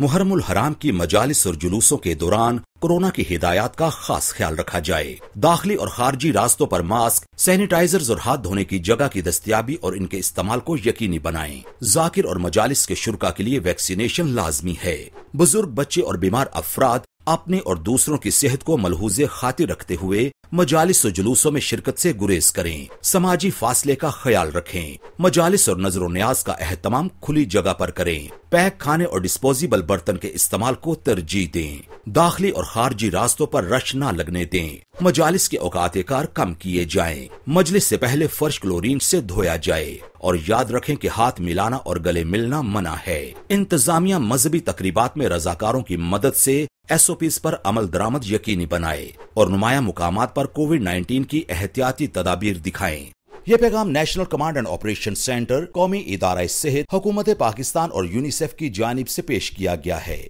मुहरमुल हराम की मजालिस और जुलूसों के दौरान कोरोना की हिदायत का खास ख्याल रखा जाए दाखिले और खारजी रास्तों पर मास्क सैनिटाइजर और हाथ धोने की जगह की दस्तियाबी और इनके इस्तेमाल को यकीनी बनाएं। जाकिर और मजालिस के शुरा के लिए वैक्सीनेशन लाजमी है बुजुर्ग बच्चे और बीमार अफराद अपने और दूसरों की सेहत को मलहूज खातिर रखते हुए मजालिस और जुलूसों में शिरकत से गुरेज करें समाजी फासले का ख्याल रखें मजालिस और नजर न्याज का अहतमाम खुली जगह पर करें पैक खाने और डिस्पोजेबल बर्तन के इस्तेमाल को तरजीह दें दाखिली और खारजी रास्तों पर रश न लगने दें मजालिस के औकात कार कम किए जाएं मजलिस से पहले फर्श क्लोरीन से धोया जाए और याद रखें कि हाथ मिलाना और गले मिलना मना है इंतजामिया मजहबी तकरीबा में रजाकारों की मदद से एस ओ पी पर अमल दरामद यकीनी बनाए और नुमाया मुकाम पर कोविड 19 की एहतियाती तदाबीर दिखाएं ये पैगाम national command and operation centre कौमी इदारा सेहत हुकूमत पाकिस्तान और यूनिसेफ की जानब से पेश किया गया है